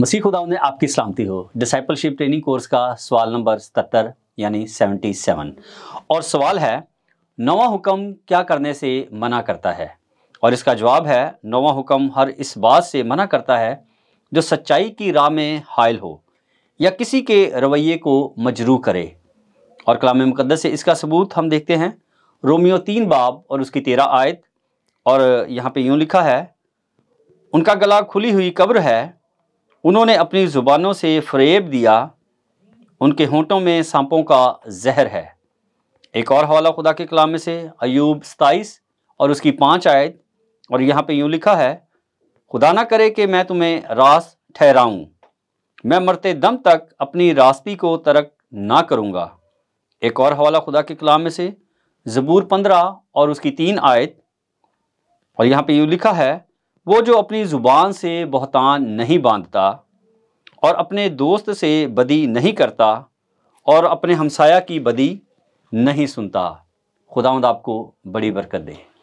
मसीह खुदा ने आपकी सलामती हो डिसाइपलशिप ट्रेनिंग कोर्स का सवाल नंबर सतर यानी सेवेंटी सेवन और सवाल है नवा हुक्म क्या करने से मना करता है और इसका जवाब है नवा हुक्म हर इस बात से मना करता है जो सच्चाई की राह में हायल हो या किसी के रवैये को मजरू करे और कलाम मुकदस से इसका सबूत हम देखते हैं रोमियो तीन बाब और उसकी तेरह आयत और यहाँ पे यूँ लिखा है उनका गला खुली हुई कब्र है उन्होंने अपनी ज़ुबानों से फरेब दिया उनके होंठों में सांपों का जहर है एक और हवाला खुदा के कलाम में से अयूब सताईस और उसकी पाँच आयत और यहाँ पे यूँ लिखा है खुदा ना करे कि मैं तुम्हें रास ठहराऊँ मैं मरते दम तक अपनी रास्ती को तरक ना करूँगा एक और हवाला खुदा के कलाम में से ज़बूर पंद्रह और उसकी तीन आयत और यहाँ पे यूँ लिखा है वो जो अपनी ज़ुबान से बहतान नहीं बांधता और अपने दोस्त से बदी नहीं करता और अपने हमसाया की बदी नहीं सुनता खुदावंद आपको बड़ी बरकत दे